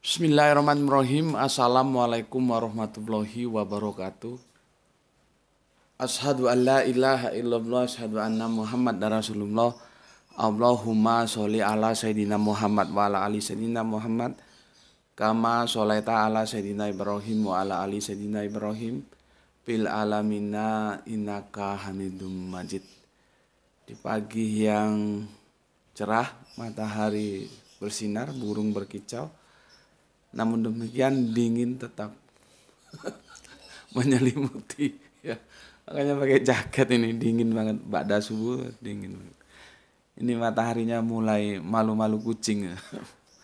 Bismillahirrahmanirrahim. Assalamualaikum warahmatullahi wabarakatuh. Ashadu an la ilaha illallah, ashadu anna Muhammad Rasulullah. Allahumma sholli ala Sayyidina Muhammad wa ala ali Sayyidina Muhammad. Kama sholaita ala Sayyidina Ibrahim wa ala ali Sayyidina Ibrahim. Bil alamina innaka hamidum majid. Di pagi yang cerah, matahari bersinar, burung berkicau namun demikian dingin tetap menyelimuti ya. Makanya pakai jaket ini dingin banget. bakda subuh dingin Ini mataharinya mulai malu-malu kucing ya.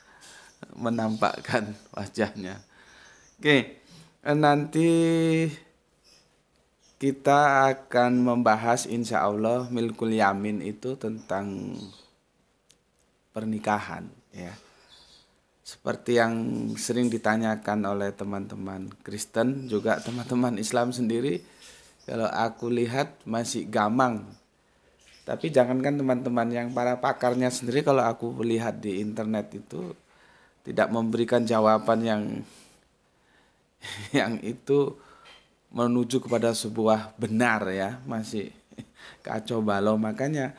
menampakkan wajahnya. Oke, nanti kita akan membahas insya Allah milkul yamin itu tentang pernikahan ya seperti yang sering ditanyakan oleh teman-teman Kristen juga teman-teman Islam sendiri kalau aku lihat masih gamang tapi jangankan teman-teman yang para pakarnya sendiri kalau aku lihat di internet itu tidak memberikan jawaban yang yang itu menuju kepada sebuah benar ya masih kacau balau makanya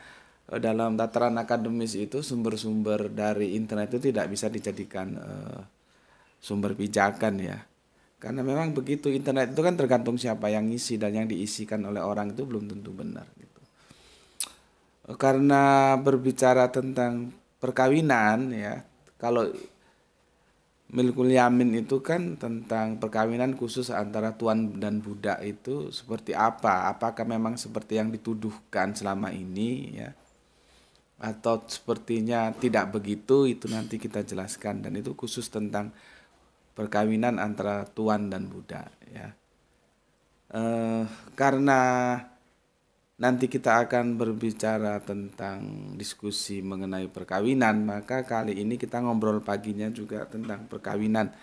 Eh, dalam tataran akademis itu sumber-sumber dari internet itu tidak bisa dijadikan uh, sumber pijakan ya karena memang begitu internet itu kan tergantung siapa yang ngisi dan yang diisikan oleh orang itu belum tentu benar gitu eh, karena berbicara tentang perkawinan ya kalau milikul yamin itu kan tentang perkawinan khusus antara tuan dan budak itu seperti apa apakah memang seperti yang dituduhkan selama ini ya atau sepertinya tidak begitu itu nanti kita jelaskan dan itu khusus tentang perkawinan antara tuan dan budak ya eh, karena nanti kita akan berbicara tentang diskusi mengenai perkawinan maka kali ini kita ngobrol paginya juga tentang perkawinan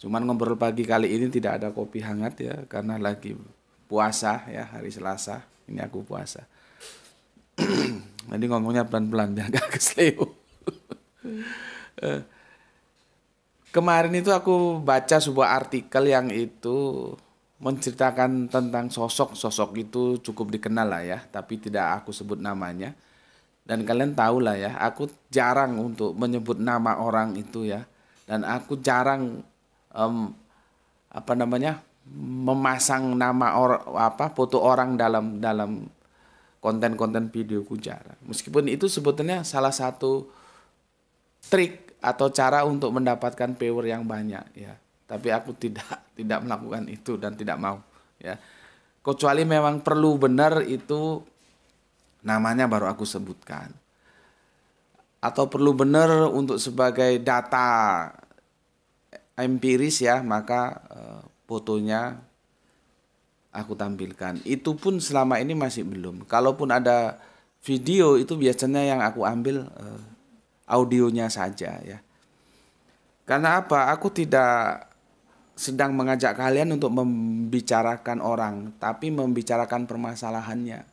cuman ngobrol pagi kali ini tidak ada kopi hangat ya karena lagi puasa ya hari Selasa ini aku puasa Jadi ngomongnya pelan-pelan biar gak kesleo. Eh, kemarin itu aku baca sebuah artikel yang itu menceritakan tentang sosok. Sosok itu cukup dikenal lah ya, tapi tidak aku sebut namanya. Dan kalian tahu lah ya, aku jarang untuk menyebut nama orang itu ya. Dan aku jarang um, apa namanya memasang nama or, apa foto orang dalam dalam konten-konten videoku jarang. Meskipun itu sebetulnya salah satu trik atau cara untuk mendapatkan viewer yang banyak ya. Tapi aku tidak tidak melakukan itu dan tidak mau ya. Kecuali memang perlu benar itu namanya baru aku sebutkan. Atau perlu benar untuk sebagai data empiris ya, maka eh, fotonya aku tampilkan. Itu pun selama ini masih belum. Kalaupun ada video itu biasanya yang aku ambil uh, audionya saja ya. Karena apa? Aku tidak sedang mengajak kalian untuk membicarakan orang, tapi membicarakan permasalahannya.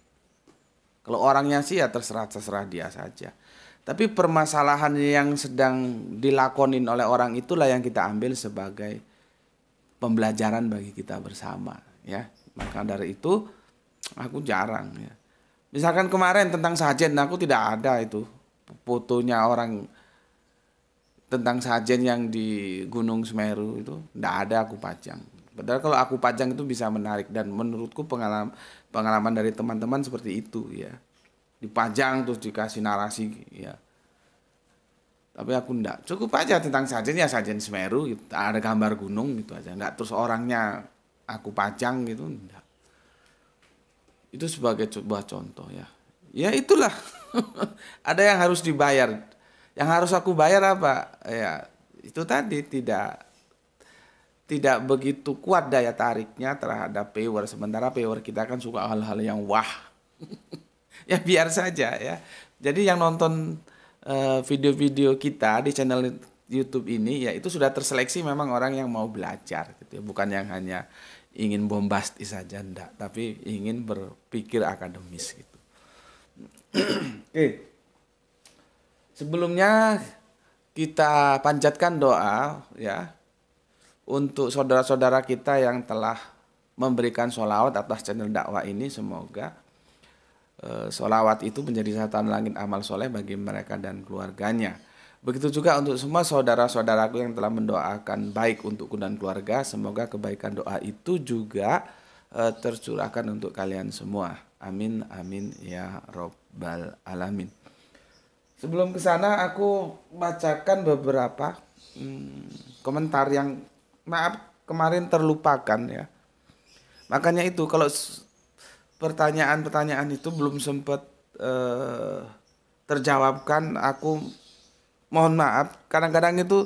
Kalau orangnya sih ya terserah-terserah dia saja. Tapi permasalahan yang sedang dilakonin oleh orang itulah yang kita ambil sebagai pembelajaran bagi kita bersama, ya. Maka dari itu aku jarang ya. Misalkan kemarin tentang sajen nah, aku tidak ada itu fotonya orang tentang sajen yang di Gunung Semeru itu tidak ada aku pajang. Padahal kalau aku pajang itu bisa menarik dan menurutku pengalaman pengalaman dari teman-teman seperti itu ya. Dipajang terus dikasih narasi ya tapi aku tidak cukup aja tentang sajen ya sajen Semeru gitu. ada gambar gunung gitu aja tidak terus orangnya aku pajang gitu enggak. Itu sebagai sebuah contoh ya. Ya itulah. Ada yang harus dibayar. Yang harus aku bayar apa? Ya, itu tadi tidak tidak begitu kuat daya tariknya terhadap power sementara power kita kan suka hal-hal yang wah. ya biar saja ya. Jadi yang nonton eh, video-video uh, kita di channel YouTube ini ya itu sudah terseleksi memang orang yang mau belajar gitu ya, bukan yang hanya ingin bombastis saja ndak tapi ingin berpikir akademis gitu. Oke. Sebelumnya kita panjatkan doa ya untuk saudara-saudara kita yang telah memberikan sholawat atas channel dakwah ini semoga e, eh, solawat itu menjadi satan langit amal soleh bagi mereka dan keluarganya. Begitu juga untuk semua saudara-saudaraku yang telah mendoakan baik untukku dan keluarga. Semoga kebaikan doa itu juga e, tercurahkan untuk kalian semua. Amin, amin ya robbal alamin. Sebelum ke sana aku bacakan beberapa hmm, komentar yang maaf kemarin terlupakan ya. Makanya itu kalau pertanyaan-pertanyaan itu belum sempat e, eh, terjawabkan aku mohon maaf kadang-kadang itu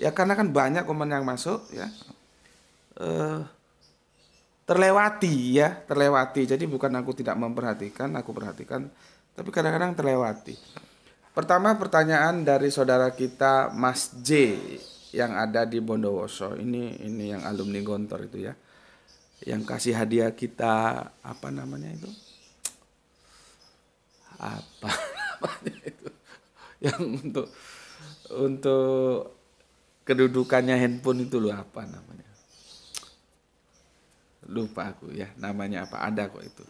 ya karena kan banyak komen yang masuk ya eh, terlewati ya terlewati jadi bukan aku tidak memperhatikan aku perhatikan tapi kadang-kadang terlewati pertama pertanyaan dari saudara kita Mas J yang ada di Bondowoso ini ini yang alumni Gontor itu ya yang kasih hadiah kita apa namanya itu apa itu yang untuk untuk kedudukannya handphone itu lo apa namanya? Lupa aku ya namanya apa ada kok itu.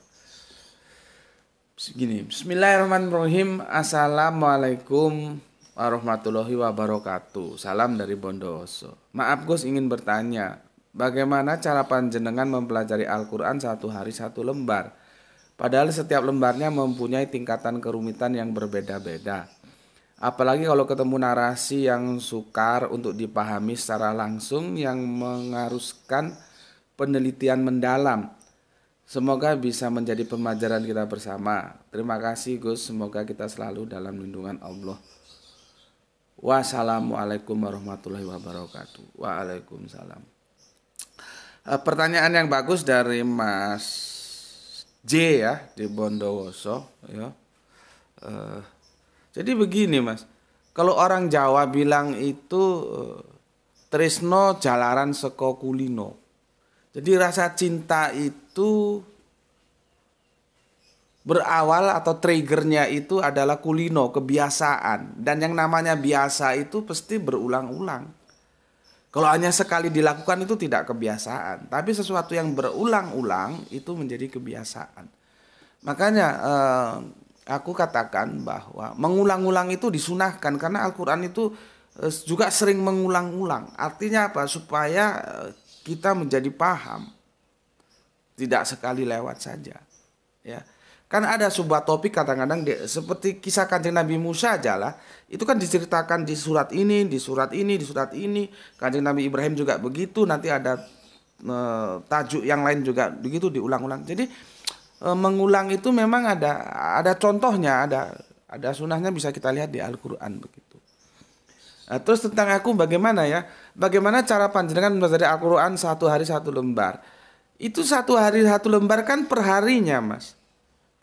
Gini, Bismillahirrahmanirrahim. Assalamualaikum warahmatullahi wabarakatuh. Salam dari Bondoso Maaf Gus ingin bertanya, bagaimana cara panjenengan mempelajari Al-Qur'an satu hari satu lembar? Padahal setiap lembarnya mempunyai tingkatan kerumitan yang berbeda-beda apalagi kalau ketemu narasi yang sukar untuk dipahami secara langsung yang mengharuskan penelitian mendalam. Semoga bisa menjadi pembelajaran kita bersama. Terima kasih Gus, semoga kita selalu dalam lindungan Allah. Wassalamualaikum warahmatullahi wabarakatuh. Waalaikumsalam. Eh, pertanyaan yang bagus dari Mas J ya di Bondowoso ya. Uh, jadi begini mas, kalau orang Jawa bilang itu eh, Trisno jalaran seko kulino. Jadi rasa cinta itu berawal atau triggernya itu adalah kulino, kebiasaan. Dan yang namanya biasa itu pasti berulang-ulang. Kalau hanya sekali dilakukan itu tidak kebiasaan. Tapi sesuatu yang berulang-ulang itu menjadi kebiasaan. Makanya eh, aku katakan bahwa mengulang-ulang itu disunahkan karena Al-Quran itu eh, juga sering mengulang-ulang. Artinya apa? Supaya eh, kita menjadi paham. Tidak sekali lewat saja. Ya. Kan ada sebuah topik kadang-kadang seperti kisah Kanjeng Nabi Musa aja lah. Itu kan diceritakan di surat ini, di surat ini, di surat ini. Kanjeng Nabi Ibrahim juga begitu. Nanti ada eh, tajuk yang lain juga begitu diulang-ulang. Jadi E, mengulang itu memang ada ada contohnya ada ada sunnahnya bisa kita lihat di Al-Quran begitu. Nah, terus tentang aku bagaimana ya? Bagaimana cara panjenengan mempelajari Al-Quran satu hari satu lembar? Itu satu hari satu lembar kan perharinya mas.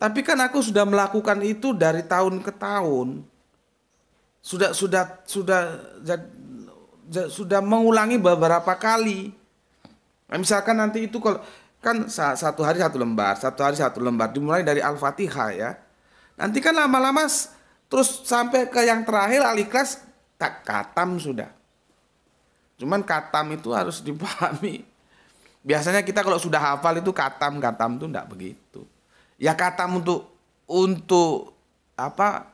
Tapi kan aku sudah melakukan itu dari tahun ke tahun. Sudah sudah sudah sudah mengulangi beberapa kali. Nah, misalkan nanti itu kalau kan satu hari satu lembar satu hari satu lembar dimulai dari al-fatihah ya nanti kan lama-lama terus sampai ke yang terakhir al-ikhlas tak katam sudah cuman katam itu harus dipahami biasanya kita kalau sudah hafal itu katam katam itu tidak begitu ya katam untuk untuk apa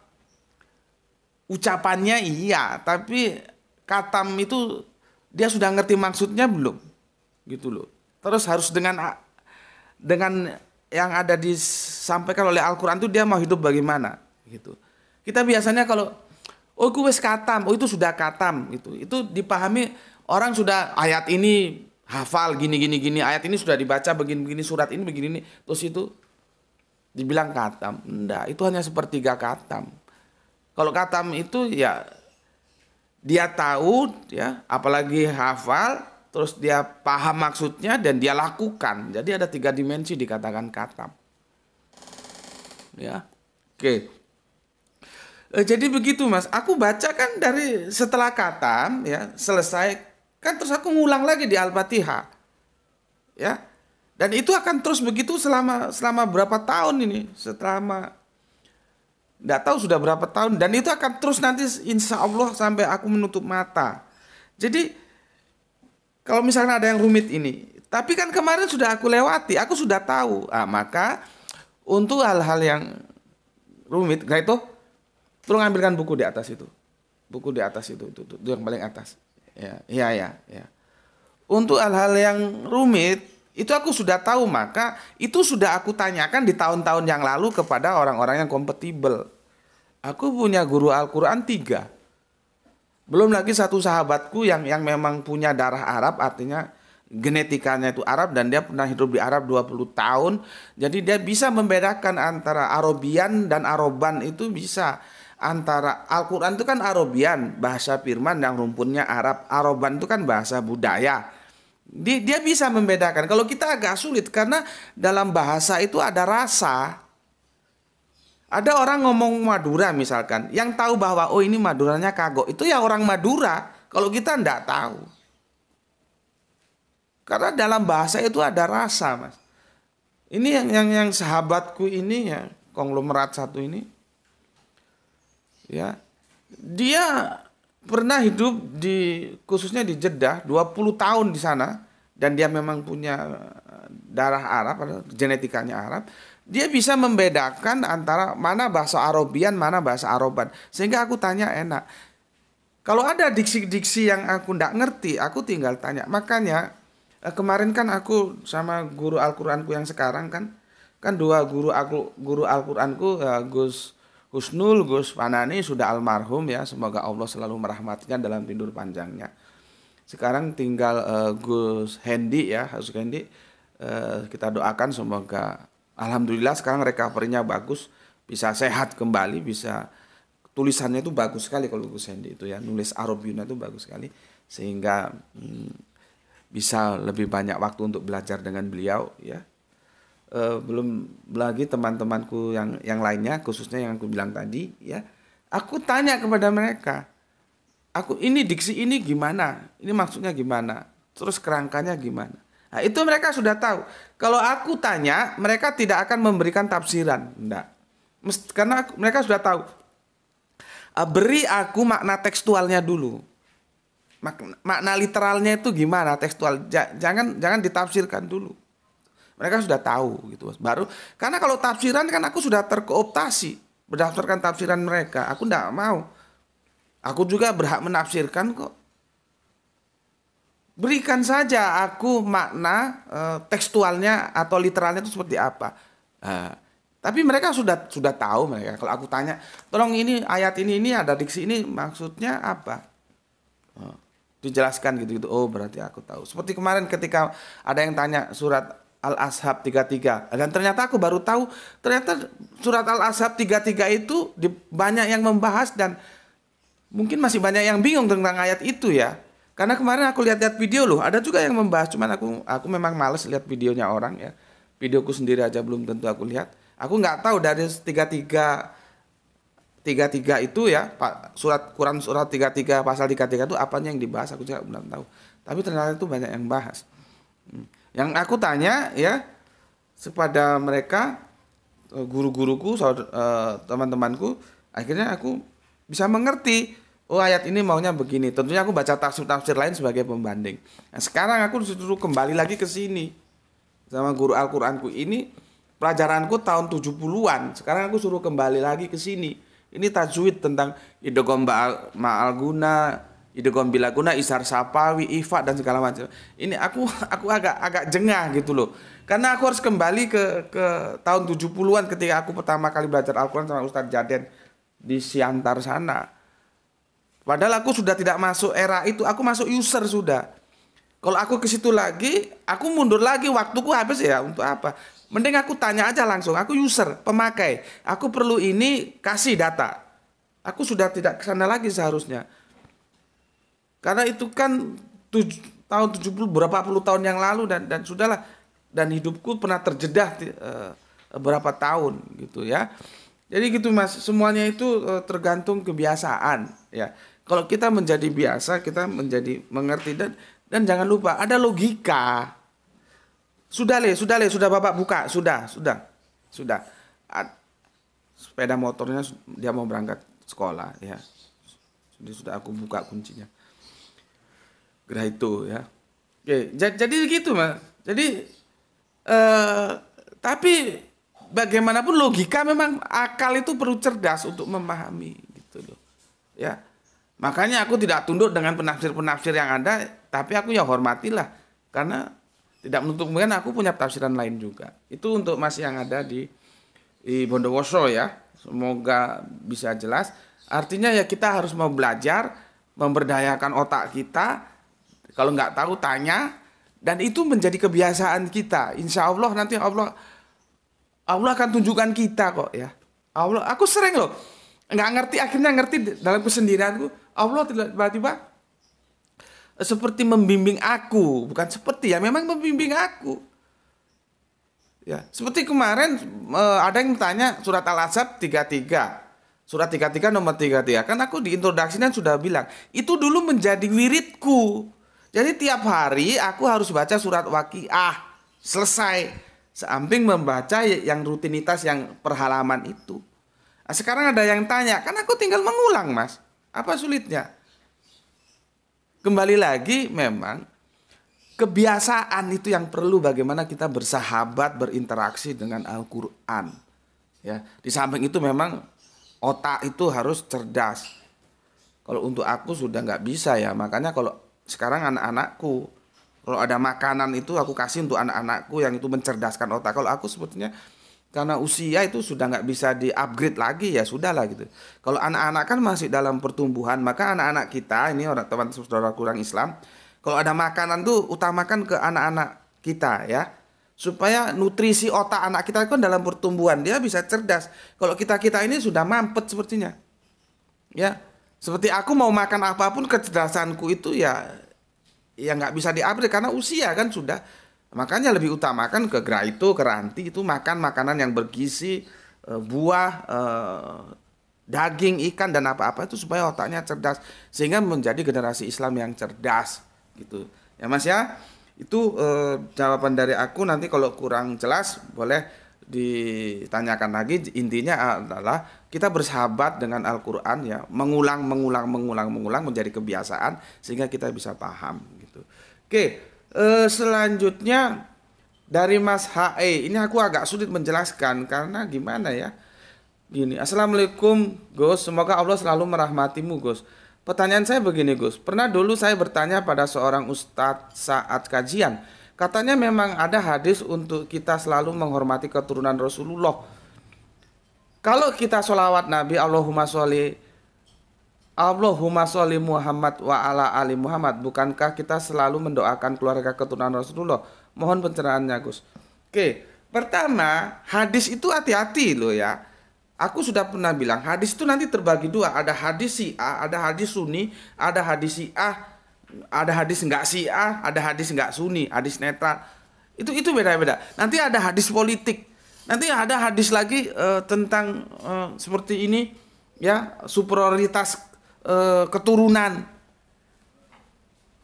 ucapannya iya tapi katam itu dia sudah ngerti maksudnya belum gitu loh terus harus dengan dengan yang ada disampaikan oleh Al-Quran itu dia mau hidup bagaimana gitu. Kita biasanya kalau oh gue wes katam, oh itu sudah katam gitu. Itu dipahami orang sudah ayat ini hafal gini gini gini ayat ini sudah dibaca begini begini surat ini begini ini terus itu dibilang katam enggak itu hanya sepertiga katam kalau katam itu ya dia tahu ya apalagi hafal terus dia paham maksudnya dan dia lakukan. Jadi ada tiga dimensi dikatakan katam. Ya, oke. Okay. Eh, jadi begitu mas, aku baca kan dari setelah katam ya selesai kan terus aku ngulang lagi di al-fatihah ya dan itu akan terus begitu selama selama berapa tahun ini selama tidak tahu sudah berapa tahun dan itu akan terus nanti insya Allah sampai aku menutup mata. Jadi kalau misalnya ada yang rumit ini, tapi kan kemarin sudah aku lewati, aku sudah tahu. Ah, maka untuk hal-hal yang rumit, nah itu tolong ambilkan buku di atas itu. Buku di atas itu, itu, itu, itu yang paling atas. Ya, ya, ya, ya. Untuk hal-hal yang rumit, itu aku sudah tahu, maka itu sudah aku tanyakan di tahun-tahun yang lalu kepada orang-orang yang kompetibel. Aku punya guru Al-Quran tiga belum lagi satu sahabatku yang yang memang punya darah Arab artinya genetikanya itu Arab dan dia pernah hidup di Arab 20 tahun. Jadi dia bisa membedakan antara Arabian dan Aroban itu bisa. Antara Al-Qur'an itu kan Arabian, bahasa firman yang rumpunnya Arab. Aroban itu kan bahasa budaya. dia bisa membedakan. Kalau kita agak sulit karena dalam bahasa itu ada rasa, ada orang ngomong Madura misalkan, yang tahu bahwa oh ini Maduranya kagok, itu ya orang Madura. Kalau kita ndak tahu. Karena dalam bahasa itu ada rasa, Mas. Ini yang yang, yang sahabatku ini ya, konglomerat satu ini. Ya. Dia pernah hidup di khususnya di Jeddah 20 tahun di sana dan dia memang punya darah Arab, genetikanya Arab dia bisa membedakan antara mana bahasa Arabian, mana bahasa Arabat, Sehingga aku tanya enak. Kalau ada diksi-diksi yang aku tidak ngerti, aku tinggal tanya. Makanya eh, kemarin kan aku sama guru Al-Qur'anku yang sekarang kan kan dua guru aku guru Al-Qur'anku eh, Gus Husnul Gus Panani sudah almarhum ya, semoga Allah selalu merahmatinya dalam tidur panjangnya. Sekarang tinggal uh, Gus Hendi ya, Gus Hendi uh, kita doakan semoga Alhamdulillah sekarang recovery-nya bagus, bisa sehat kembali, bisa tulisannya itu bagus sekali kalau Gus Hendi itu ya, nulis Arabiyuna itu bagus sekali sehingga hmm, bisa lebih banyak waktu untuk belajar dengan beliau ya. E, belum lagi teman-temanku yang yang lainnya khususnya yang aku bilang tadi ya. Aku tanya kepada mereka, aku ini diksi ini gimana? Ini maksudnya gimana? Terus kerangkanya gimana? Nah, itu mereka sudah tahu. Kalau aku tanya, mereka tidak akan memberikan tafsiran. Enggak. Karena mereka sudah tahu. Eh, beri aku makna tekstualnya dulu. Makna literalnya itu gimana tekstual? Jangan jangan ditafsirkan dulu. Mereka sudah tahu gitu, Baru karena kalau tafsiran kan aku sudah terkooptasi berdasarkan tafsiran mereka. Aku enggak mau. Aku juga berhak menafsirkan kok berikan saja aku makna eh, tekstualnya atau literalnya itu seperti apa. Uh, tapi mereka sudah sudah tahu mereka. Kalau aku tanya, tolong ini ayat ini ini ada diksi ini maksudnya apa? Uh, dijelaskan gitu gitu. Oh berarti aku tahu. Seperti kemarin ketika ada yang tanya surat Al Ashab 33 dan ternyata aku baru tahu ternyata surat Al Ashab 33 itu banyak yang membahas dan mungkin masih banyak yang bingung tentang ayat itu ya karena kemarin aku lihat-lihat video loh, ada juga yang membahas, cuman aku aku memang males lihat videonya orang ya. Videoku sendiri aja belum tentu aku lihat. Aku nggak tahu dari tiga tiga tiga tiga itu ya pak surat Quran surat tiga tiga pasal tiga tiga itu apa yang dibahas aku juga belum tahu tapi ternyata itu banyak yang bahas hmm. yang aku tanya ya kepada mereka eh, guru-guruku eh, teman-temanku akhirnya aku bisa mengerti oh ayat ini maunya begini. Tentunya aku baca tafsir-tafsir lain sebagai pembanding. Nah, sekarang aku disuruh kembali lagi ke sini. Sama guru Al-Qur'anku ini pelajaranku tahun 70-an. Sekarang aku suruh kembali lagi ke sini. Ini tajwid tentang idgham ma'al guna, idgham bila guna, isar sapawi, ifa dan segala macam. Ini aku aku agak agak jengah gitu loh. Karena aku harus kembali ke ke tahun 70-an ketika aku pertama kali belajar Al-Qur'an sama Ustadz Jaden di Siantar sana. Padahal aku sudah tidak masuk era itu, aku masuk user sudah. Kalau aku ke situ lagi, aku mundur lagi, waktuku habis ya untuk apa? Mending aku tanya aja langsung, aku user, pemakai. Aku perlu ini, kasih data. Aku sudah tidak ke sana lagi seharusnya. Karena itu kan tuj- tahun 70 berapa puluh tahun yang lalu dan dan sudahlah dan hidupku pernah terjedah uh, berapa tahun gitu ya. Jadi gitu Mas, semuanya itu uh, tergantung kebiasaan ya. Kalau kita menjadi biasa, kita menjadi mengerti dan dan jangan lupa ada logika. Sudah le, sudah le, sudah bapak buka, sudah, sudah, sudah. sepeda motornya dia mau berangkat sekolah ya. jadi sudah aku buka kuncinya. Gerah itu ya. Oke, jadi gitu mah Jadi eh, tapi bagaimanapun logika memang akal itu perlu cerdas untuk memahami gitu loh. Ya Makanya aku tidak tunduk dengan penafsir-penafsir yang ada, tapi aku ya hormatilah karena tidak menutup kemungkinan aku punya tafsiran lain juga. Itu untuk masih yang ada di, di Bondowoso ya. Semoga bisa jelas. Artinya ya kita harus mau belajar memberdayakan otak kita. Kalau nggak tahu tanya dan itu menjadi kebiasaan kita. Insya Allah nanti Allah Allah akan tunjukkan kita kok ya. Allah aku sering loh nggak ngerti akhirnya ngerti dalam kesendirianku Allah tiba-tiba seperti membimbing aku, bukan seperti ya, memang membimbing aku. Ya, seperti kemarin e, ada yang bertanya surat Al-Azab 33. Surat 33 nomor 33 kan aku di introduction dan sudah bilang, itu dulu menjadi wiridku. Jadi tiap hari aku harus baca surat Waqiah selesai seamping membaca yang rutinitas yang perhalaman itu. Nah, sekarang ada yang tanya, kan aku tinggal mengulang, Mas. Apa sulitnya? Kembali lagi memang kebiasaan itu yang perlu bagaimana kita bersahabat, berinteraksi dengan Al-Qur'an. Ya, di samping itu memang otak itu harus cerdas. Kalau untuk aku sudah nggak bisa ya, makanya kalau sekarang anak-anakku kalau ada makanan itu aku kasih untuk anak-anakku yang itu mencerdaskan otak. Kalau aku sebetulnya karena usia itu sudah nggak bisa di upgrade lagi ya sudahlah gitu. Kalau anak-anak kan masih dalam pertumbuhan, maka anak-anak kita ini orang teman saudara kurang Islam, kalau ada makanan tuh utamakan ke anak-anak kita ya supaya nutrisi otak anak kita kan dalam pertumbuhan dia bisa cerdas. Kalau kita kita ini sudah mampet sepertinya, ya seperti aku mau makan apapun kecerdasanku itu ya ya nggak bisa diupgrade karena usia kan sudah Makanya lebih utamakan ke itu ke ranti itu makan makanan yang bergizi, eh, buah, eh, daging, ikan dan apa-apa itu supaya otaknya cerdas sehingga menjadi generasi Islam yang cerdas gitu. Ya Mas ya. Itu eh, jawaban dari aku nanti kalau kurang jelas boleh ditanyakan lagi intinya adalah kita bersahabat dengan Al-Qur'an ya, mengulang mengulang mengulang mengulang menjadi kebiasaan sehingga kita bisa paham gitu. Oke e, selanjutnya dari Mas HE ini aku agak sulit menjelaskan karena gimana ya gini assalamualaikum Gus semoga Allah selalu merahmatimu Gus pertanyaan saya begini Gus pernah dulu saya bertanya pada seorang ustadz saat kajian katanya memang ada hadis untuk kita selalu menghormati keturunan Rasulullah kalau kita sholawat Nabi Allahumma sholli Allahumma sholli Muhammad wa ala ali Muhammad. Bukankah kita selalu mendoakan keluarga keturunan Rasulullah? Mohon pencerahannya, Gus. Oke, pertama, hadis itu hati-hati loh ya. Aku sudah pernah bilang, hadis itu nanti terbagi dua. Ada hadis Syiah, ada hadis Sunni, ada hadis Syiah, ada hadis nggak Syiah, ada hadis nggak Sunni, hadis netral. Itu itu beda-beda. Nanti ada hadis politik. Nanti ada hadis lagi uh, tentang uh, seperti ini ya, superioritas Eh, keturunan.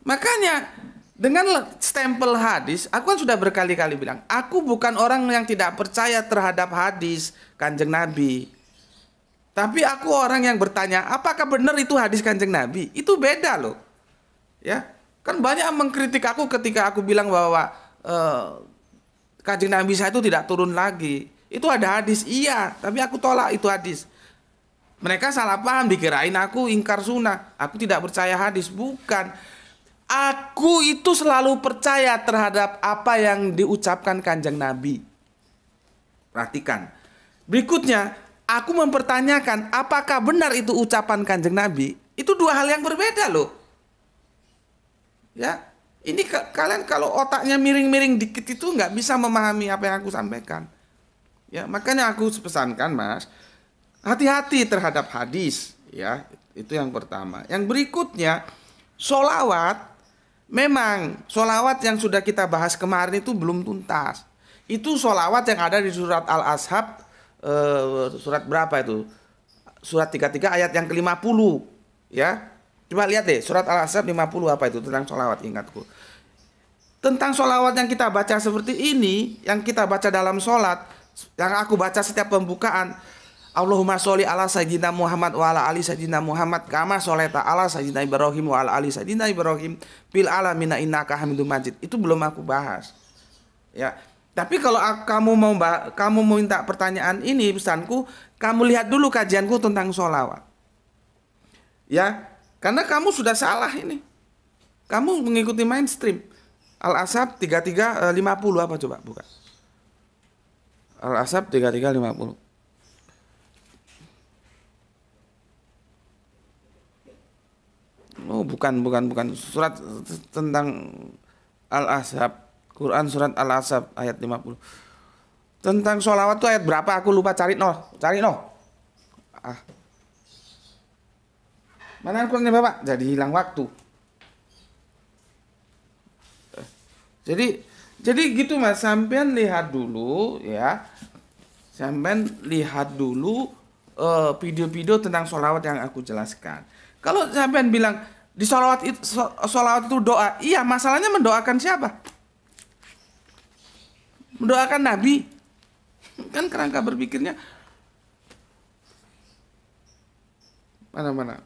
Makanya dengan stempel hadis, aku kan sudah berkali-kali bilang, aku bukan orang yang tidak percaya terhadap hadis Kanjeng Nabi. Tapi aku orang yang bertanya, apakah benar itu hadis Kanjeng Nabi? Itu beda loh. Ya. Kan banyak mengkritik aku ketika aku bilang bahwa e, Kanjeng Nabi saya itu tidak turun lagi. Itu ada hadis, iya, tapi aku tolak itu hadis. Mereka salah paham dikirain aku ingkar sunnah. Aku tidak percaya hadis. Bukan. Aku itu selalu percaya terhadap apa yang diucapkan kanjeng Nabi. Perhatikan. Berikutnya, aku mempertanyakan apakah benar itu ucapan kanjeng Nabi. Itu dua hal yang berbeda loh. Ya, ini ke, kalian kalau otaknya miring-miring dikit itu nggak bisa memahami apa yang aku sampaikan. Ya, makanya aku pesankan mas, hati-hati terhadap hadis ya itu yang pertama yang berikutnya solawat memang solawat yang sudah kita bahas kemarin itu belum tuntas itu solawat yang ada di surat al ashab eh, surat berapa itu surat 33 ayat yang ke-50 ya coba lihat deh surat al ashab 50 apa itu tentang solawat ingatku tentang solawat yang kita baca seperti ini yang kita baca dalam solat yang aku baca setiap pembukaan Allahumma sholli ala sayyidina Muhammad wa ala ali sayyidina Muhammad kama sholaita ala sayyidina Ibrahim wa ala ali sayyidina Ibrahim fil alamin innaka Hamidum Majid. Itu belum aku bahas. Ya. Tapi kalau kamu mau kamu mau minta pertanyaan ini pesanku, kamu lihat dulu kajianku tentang sholawat. Ya, karena kamu sudah salah ini. Kamu mengikuti mainstream. Al-Asab 3350 eh, apa coba buka? Al-Asab 3350. Oh, bukan, bukan, bukan. Surat tentang Al-Ashab. Quran surat Al-Ashab ayat 50. Tentang sholawat itu ayat berapa? Aku lupa cari nol Cari nol Ah. Mana Al-Qurannya Bapak? Jadi hilang waktu. Eh. Jadi jadi gitu Mas, sampean lihat dulu ya. Sampean lihat dulu eh, video-video uh, tentang sholawat yang aku jelaskan. Kalau sampean bilang di sholawat itu, sholawat itu doa, iya masalahnya mendoakan siapa? Mendoakan Nabi. Kan kerangka berpikirnya mana-mana.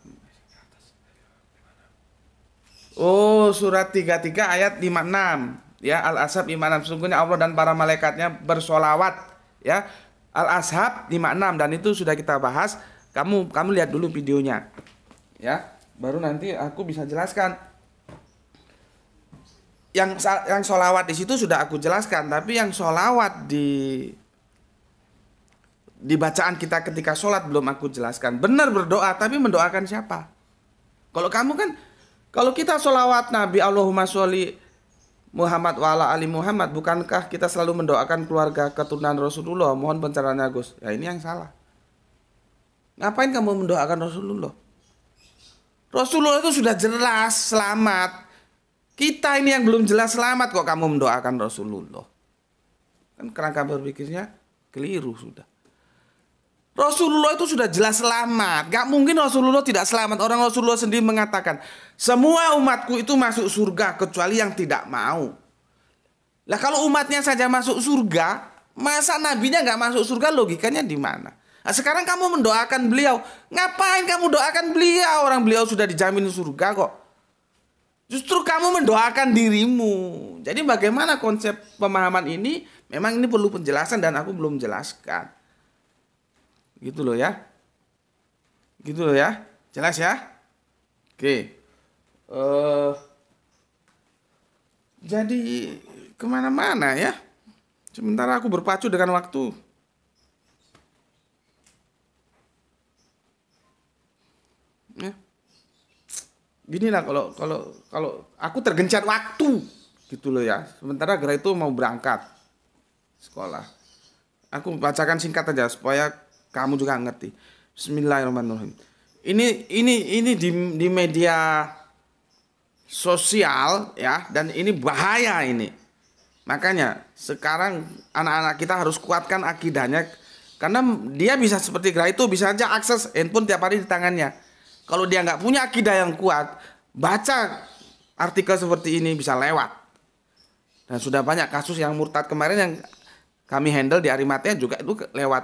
Oh, surat 33 ayat 56. Ya, Al-Ashab 56. Sungguhnya Allah dan para malaikatnya bersolawat. Ya, Al-Ashab 56. Dan itu sudah kita bahas. Kamu kamu lihat dulu videonya ya baru nanti aku bisa jelaskan yang yang solawat di situ sudah aku jelaskan tapi yang solawat di di bacaan kita ketika sholat belum aku jelaskan benar berdoa tapi mendoakan siapa kalau kamu kan kalau kita solawat Nabi Allahumma sholli Muhammad wa ala ali Muhammad bukankah kita selalu mendoakan keluarga keturunan Rasulullah mohon pencerahannya Gus ya ini yang salah ngapain kamu mendoakan Rasulullah Rasulullah itu sudah jelas selamat. Kita ini yang belum jelas selamat kok kamu mendoakan Rasulullah. Kan kerangka berpikirnya keliru sudah. Rasulullah itu sudah jelas selamat. Gak mungkin Rasulullah tidak selamat. Orang Rasulullah sendiri mengatakan, semua umatku itu masuk surga kecuali yang tidak mau. Lah kalau umatnya saja masuk surga, masa nabinya gak masuk surga logikanya di mana? Nah, sekarang kamu mendoakan beliau. Ngapain kamu doakan beliau? Orang beliau sudah dijamin surga kok. Justru kamu mendoakan dirimu. Jadi bagaimana konsep pemahaman ini? Memang ini perlu penjelasan dan aku belum jelaskan. Gitu loh ya. Gitu loh ya. Jelas ya? Oke. Uh, jadi kemana-mana ya. Sementara aku berpacu dengan waktu. gini lah kalau kalau kalau aku tergencet waktu gitu loh ya. Sementara gara itu mau berangkat sekolah. Aku bacakan singkat aja supaya kamu juga ngerti. Bismillahirrahmanirrahim. Ini ini ini di di media sosial ya dan ini bahaya ini. Makanya sekarang anak-anak kita harus kuatkan akidahnya karena dia bisa seperti gara itu bisa aja akses handphone tiap hari di tangannya kalau dia nggak punya akidah yang kuat, baca artikel seperti ini bisa lewat. Dan sudah banyak kasus yang murtad kemarin yang kami handle di Arimatea juga itu lewat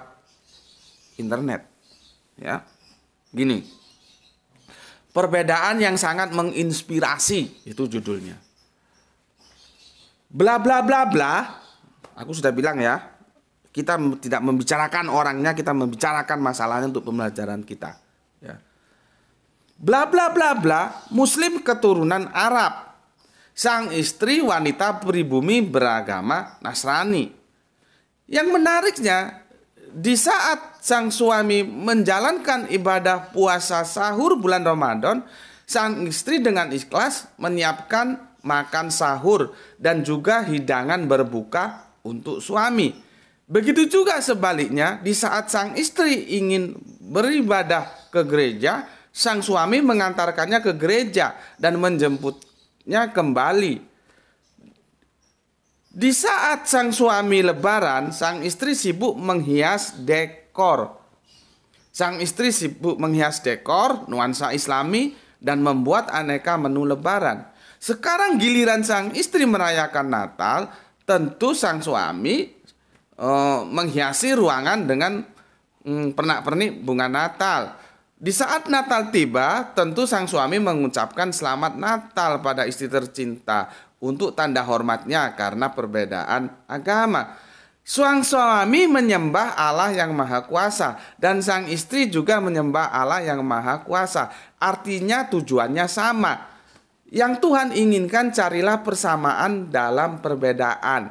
internet. Ya. Gini. Perbedaan yang sangat menginspirasi itu judulnya. Bla bla bla bla. Aku sudah bilang ya, kita tidak membicarakan orangnya, kita membicarakan masalahnya untuk pembelajaran kita bla bla bla bla muslim keturunan Arab. Sang istri wanita pribumi beragama Nasrani. Yang menariknya, di saat sang suami menjalankan ibadah puasa sahur bulan Ramadan, sang istri dengan ikhlas menyiapkan makan sahur dan juga hidangan berbuka untuk suami. Begitu juga sebaliknya, di saat sang istri ingin beribadah ke gereja, sang suami mengantarkannya ke gereja dan menjemputnya kembali. Di saat sang suami lebaran, sang istri sibuk menghias dekor. Sang istri sibuk menghias dekor, nuansa islami, dan membuat aneka menu lebaran. Sekarang giliran sang istri merayakan Natal, tentu sang suami eh, menghiasi ruangan dengan mm, pernak-pernik bunga Natal di saat Natal tiba, tentu sang suami mengucapkan selamat Natal pada istri tercinta untuk tanda hormatnya karena perbedaan agama. Sang suami menyembah Allah yang Maha Kuasa dan sang istri juga menyembah Allah yang Maha Kuasa. Artinya tujuannya sama. Yang Tuhan inginkan carilah persamaan dalam perbedaan.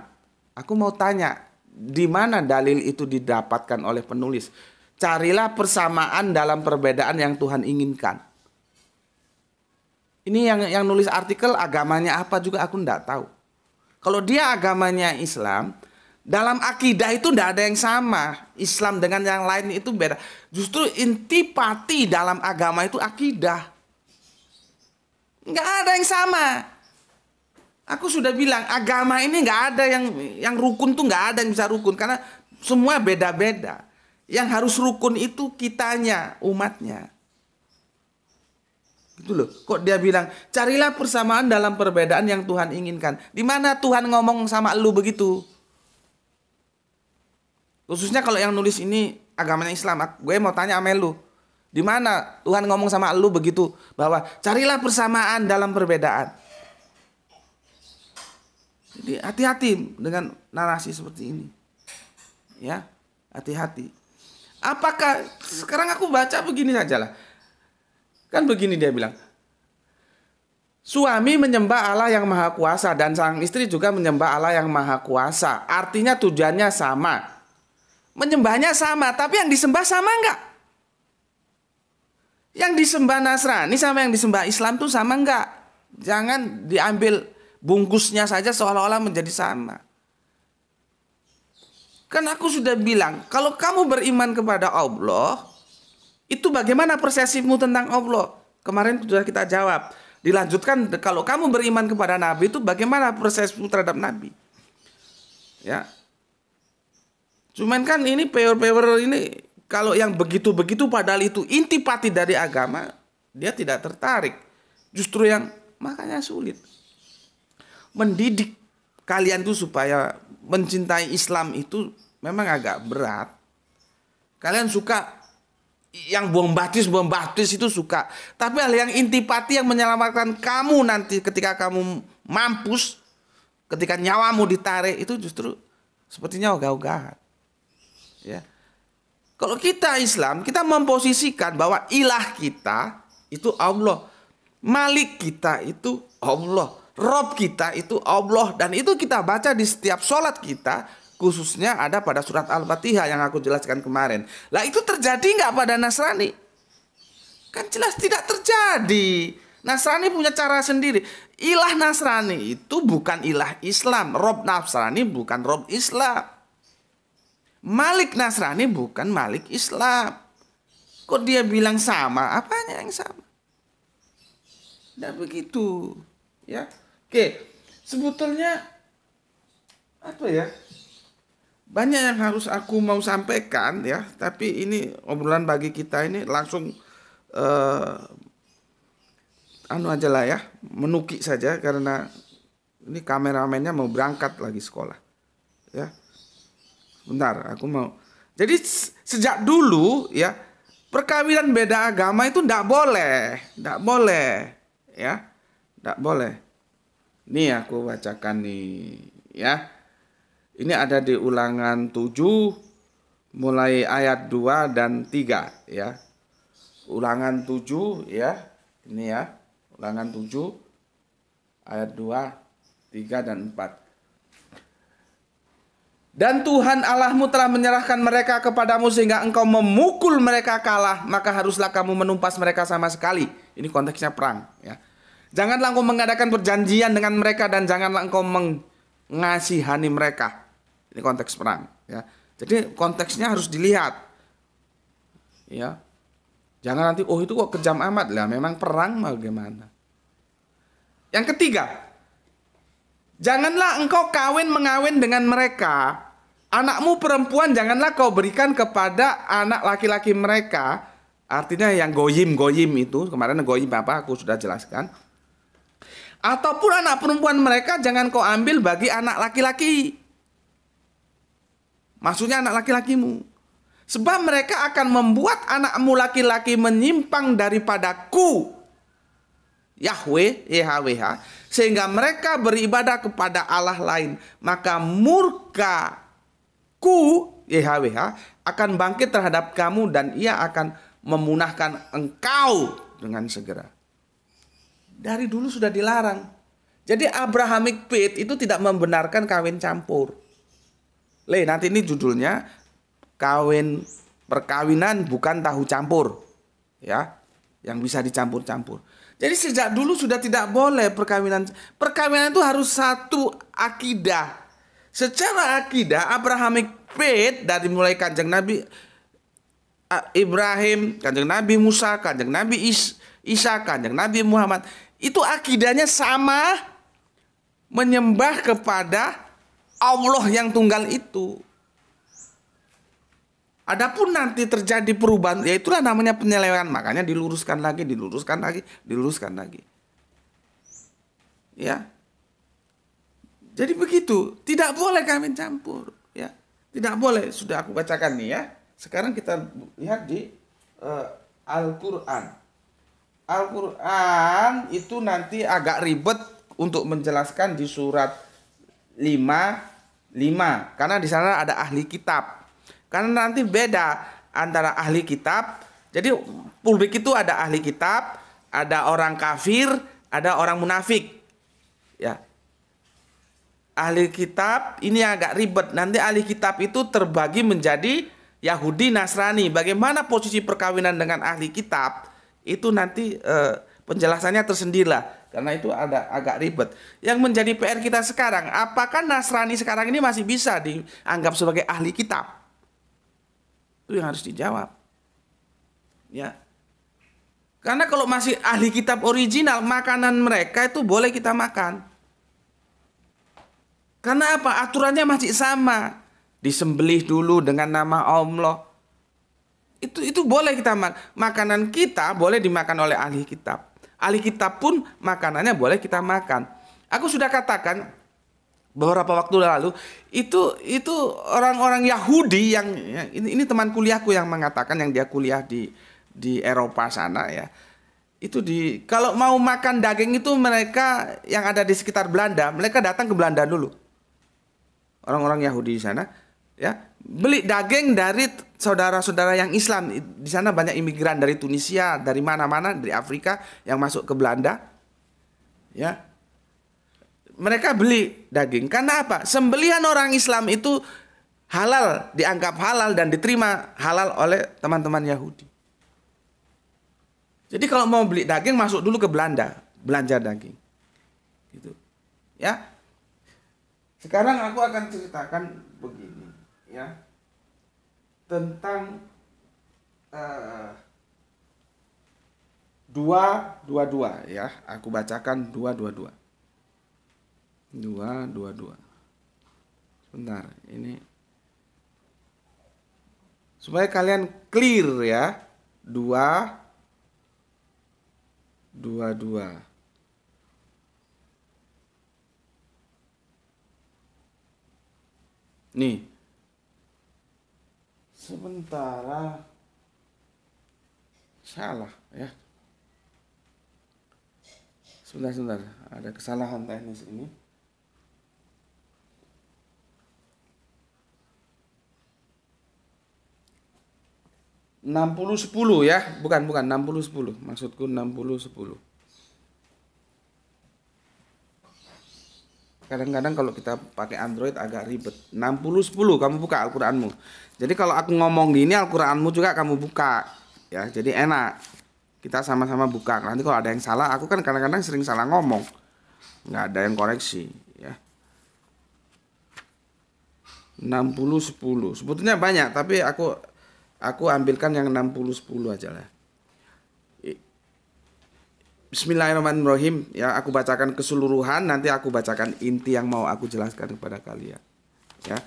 Aku mau tanya, di mana dalil itu didapatkan oleh penulis? Carilah persamaan dalam perbedaan yang Tuhan inginkan. Ini yang yang nulis artikel agamanya apa juga aku tidak tahu. Kalau dia agamanya Islam, dalam akidah itu tidak ada yang sama. Islam dengan yang lain itu beda. Justru intipati dalam agama itu akidah. Nggak ada yang sama. Aku sudah bilang agama ini nggak ada yang yang rukun tuh nggak ada yang bisa rukun karena semua beda-beda. Yang harus rukun itu kitanya, umatnya. Gitu loh. Kok dia bilang, carilah persamaan dalam perbedaan yang Tuhan inginkan. Di mana Tuhan ngomong sama lu begitu? Khususnya kalau yang nulis ini agamanya Islam, gue mau tanya sama lu. Di mana Tuhan ngomong sama lu begitu bahwa carilah persamaan dalam perbedaan. Jadi hati-hati dengan narasi seperti ini. Ya, hati-hati. Apakah sekarang aku baca begini sajalah. Kan begini dia bilang. Suami menyembah Allah yang maha kuasa dan sang istri juga menyembah Allah yang maha kuasa. Artinya tujuannya sama. Menyembahnya sama, tapi yang disembah sama enggak? Yang disembah Nasrani sama yang disembah Islam tuh sama enggak? Jangan diambil bungkusnya saja seolah-olah menjadi sama. Kan aku sudah bilang, kalau kamu beriman kepada Allah, itu bagaimana persepsimu tentang Allah? Kemarin sudah kita jawab. Dilanjutkan, kalau kamu beriman kepada Nabi itu bagaimana persepsimu terhadap Nabi? Ya. Cuman kan ini peor-peor ini, kalau yang begitu-begitu padahal itu intipati dari agama, dia tidak tertarik. Justru yang makanya sulit. Mendidik kalian tuh supaya mencintai Islam itu memang agak berat. Kalian suka yang buang batis buang batis itu suka, tapi hal yang intipati yang menyelamatkan kamu nanti ketika kamu mampus, ketika nyawamu ditarik itu justru sepertinya ogah-ogahan. Ya. Kalau kita Islam, kita memposisikan bahwa ilah kita itu Allah. Malik kita itu Allah. Rob kita itu Allah dan itu kita baca di setiap sholat kita khususnya ada pada surat Al-Fatihah yang aku jelaskan kemarin. Lah itu terjadi nggak pada Nasrani? Kan jelas tidak terjadi. Nasrani punya cara sendiri. Ilah Nasrani itu bukan ilah Islam. Rob Nasrani bukan Rob Islam. Malik Nasrani bukan Malik Islam. Kok dia bilang sama? Apanya yang sama? Dan begitu, ya. Oke, sebetulnya apa ya? Banyak yang harus aku mau sampaikan ya, tapi ini obrolan bagi kita ini langsung uh, anu aja lah ya, menukik saja karena ini kameramennya mau berangkat lagi sekolah. Ya. Bentar, aku mau. Jadi sejak dulu ya, perkawinan beda agama itu ndak boleh, ndak boleh, ya, ndak boleh. Ini aku bacakan nih ya. Ini ada di ulangan 7 mulai ayat 2 dan 3 ya. Ulangan 7 ya. Ini ya. Ulangan 7 ayat 2, 3 dan 4. Dan Tuhan Allahmu telah menyerahkan mereka kepadamu sehingga engkau memukul mereka kalah, maka haruslah kamu menumpas mereka sama sekali. Ini konteksnya perang ya Janganlah engkau mengadakan perjanjian dengan mereka dan janganlah engkau mengasihani mereka. Ini konteks perang, ya. Jadi konteksnya harus dilihat. Ya. Jangan nanti oh itu kok kejam amat lah, memang perang bagaimana. Yang ketiga, janganlah engkau kawin mengawin dengan mereka. Anakmu perempuan janganlah kau berikan kepada anak laki-laki mereka. Artinya yang goyim-goyim itu, kemarin goyim apa aku sudah jelaskan ataupun anak perempuan mereka jangan kau ambil bagi anak laki-laki. Maksudnya anak laki-lakimu. Sebab mereka akan membuat anakmu laki-laki menyimpang daripadaku. Yahweh, YHWH. Sehingga mereka beribadah kepada Allah lain. Maka murka ku, YHWH, akan bangkit terhadap kamu dan ia akan memunahkan engkau dengan segera dari dulu sudah dilarang. Jadi Abrahamic Faith itu tidak membenarkan kawin campur. Le, nanti ini judulnya kawin perkawinan bukan tahu campur. Ya, yang bisa dicampur-campur. Jadi sejak dulu sudah tidak boleh perkawinan. Perkawinan itu harus satu akidah. Secara akidah Abrahamic faith dari mulai kanjeng Nabi ah, Ibrahim, kanjeng Nabi Musa, kanjeng Nabi Is, Isa, kanjeng Nabi Muhammad itu akidahnya sama menyembah kepada Allah yang tunggal itu. Adapun nanti terjadi perubahan, ya itulah namanya penyelewengan. Makanya diluruskan lagi, diluruskan lagi, diluruskan lagi. Ya. Jadi begitu, tidak boleh kami campur, ya. Tidak boleh, sudah aku bacakan nih ya. Sekarang kita lihat di uh, Al-Qur'an. Al-Quran itu nanti agak ribet untuk menjelaskan di surat 5 5 karena di sana ada ahli kitab. Karena nanti beda antara ahli kitab. Jadi publik itu ada ahli kitab, ada orang kafir, ada orang munafik. Ya. Ahli kitab ini agak ribet. Nanti ahli kitab itu terbagi menjadi Yahudi Nasrani. Bagaimana posisi perkawinan dengan ahli kitab? itu nanti eh, penjelasannya tersendirilah karena itu ada agak ribet. Yang menjadi PR kita sekarang, apakah Nasrani sekarang ini masih bisa dianggap sebagai ahli kitab? Itu yang harus dijawab. Ya. Karena kalau masih ahli kitab original, makanan mereka itu boleh kita makan. Karena apa? Aturannya masih sama. Disembelih dulu dengan nama Allah itu itu boleh kita makan. Makanan kita boleh dimakan oleh ahli kitab. Ahli kitab pun makanannya boleh kita makan. Aku sudah katakan beberapa waktu lalu itu itu orang-orang Yahudi yang ya, ini, ini teman kuliahku yang mengatakan yang dia kuliah di di Eropa sana ya. Itu di kalau mau makan daging itu mereka yang ada di sekitar Belanda, mereka datang ke Belanda dulu. Orang-orang Yahudi di sana ya beli daging dari saudara-saudara yang Islam di sana banyak imigran dari Tunisia dari mana-mana dari Afrika yang masuk ke Belanda ya mereka beli daging karena apa sembelihan orang Islam itu halal dianggap halal dan diterima halal oleh teman-teman Yahudi jadi kalau mau beli daging masuk dulu ke Belanda belanja daging gitu ya sekarang aku akan ceritakan begini ya tentang uh, dua dua dua ya aku bacakan dua dua dua dua dua dua sebentar ini supaya kalian clear ya dua dua dua nih sementara salah ya sebentar sebentar ada kesalahan teknis ini enam puluh sepuluh ya bukan bukan enam puluh sepuluh maksudku enam puluh sepuluh kadang-kadang kalau kita pakai Android agak ribet 60 10 kamu buka Al-Qur'anmu jadi kalau aku ngomong gini Al-Qur'anmu juga kamu buka ya jadi enak kita sama-sama buka nanti kalau ada yang salah aku kan kadang-kadang sering salah ngomong nggak ada yang koreksi ya 60 10 sebetulnya banyak tapi aku aku ambilkan yang 60 10 aja lah Bismillahirrahmanirrahim ya aku bacakan keseluruhan nanti aku bacakan inti yang mau aku jelaskan kepada kalian ya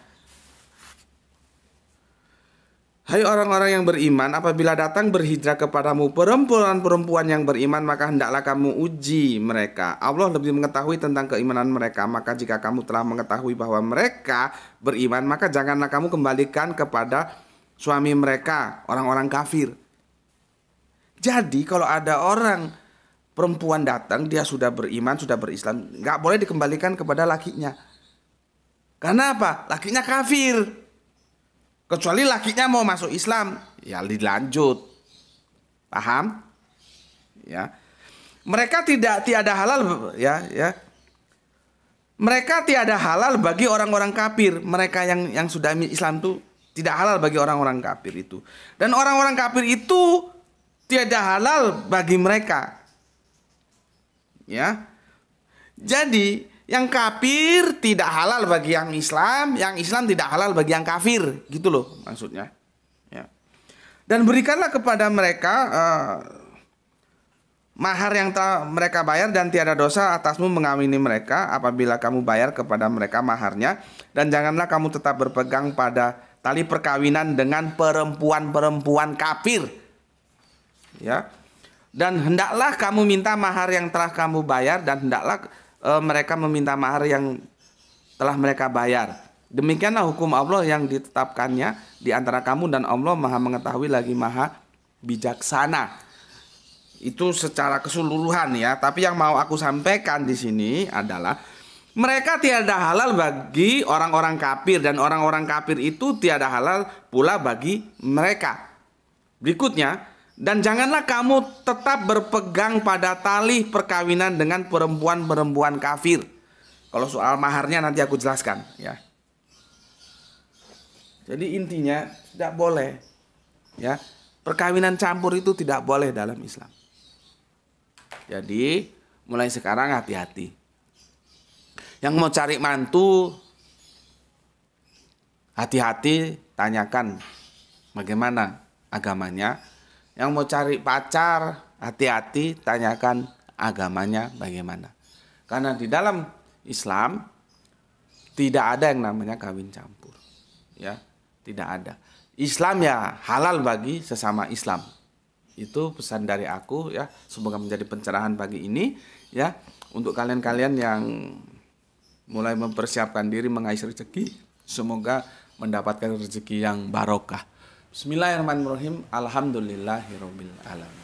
Hai orang-orang yang beriman, apabila datang berhijrah kepadamu perempuan-perempuan yang beriman, maka hendaklah kamu uji mereka. Allah lebih mengetahui tentang keimanan mereka, maka jika kamu telah mengetahui bahwa mereka beriman, maka janganlah kamu kembalikan kepada suami mereka, orang-orang kafir. Jadi kalau ada orang perempuan datang dia sudah beriman sudah berislam nggak boleh dikembalikan kepada lakinya karena apa lakinya kafir kecuali lakinya mau masuk Islam ya dilanjut paham ya mereka tidak tiada halal ya ya mereka tiada halal bagi orang-orang kafir mereka yang yang sudah Islam tuh tidak halal bagi orang-orang kafir itu dan orang-orang kafir itu tiada halal bagi mereka ya. Jadi yang kafir tidak halal bagi yang Islam, yang Islam tidak halal bagi yang kafir, gitu loh maksudnya. Ya. Dan berikanlah kepada mereka uh, mahar yang mereka bayar dan tiada dosa atasmu mengawini mereka apabila kamu bayar kepada mereka maharnya dan janganlah kamu tetap berpegang pada tali perkawinan dengan perempuan-perempuan kafir. Ya dan hendaklah kamu minta mahar yang telah kamu bayar dan hendaklah e, mereka meminta mahar yang telah mereka bayar. Demikianlah hukum Allah yang ditetapkannya di antara kamu dan Allah Maha mengetahui lagi Maha bijaksana. Itu secara keseluruhan ya, tapi yang mau aku sampaikan di sini adalah mereka tiada halal bagi orang-orang kafir dan orang-orang kafir itu tiada halal pula bagi mereka. Berikutnya, dan janganlah kamu tetap berpegang pada tali perkawinan dengan perempuan-perempuan kafir. Kalau soal maharnya nanti aku jelaskan ya. Jadi intinya tidak boleh ya. Perkawinan campur itu tidak boleh dalam Islam. Jadi mulai sekarang hati-hati. Yang mau cari mantu hati-hati tanyakan bagaimana agamanya yang mau cari pacar, hati-hati tanyakan agamanya bagaimana. Karena di dalam Islam tidak ada yang namanya kawin campur. Ya, tidak ada. Islam ya halal bagi sesama Islam. Itu pesan dari aku ya, semoga menjadi pencerahan bagi ini ya untuk kalian-kalian yang mulai mempersiapkan diri mengais rezeki, semoga mendapatkan rezeki yang barokah. Bismillahirrahmanirrahim. Alhamdulillahirabbil alamin.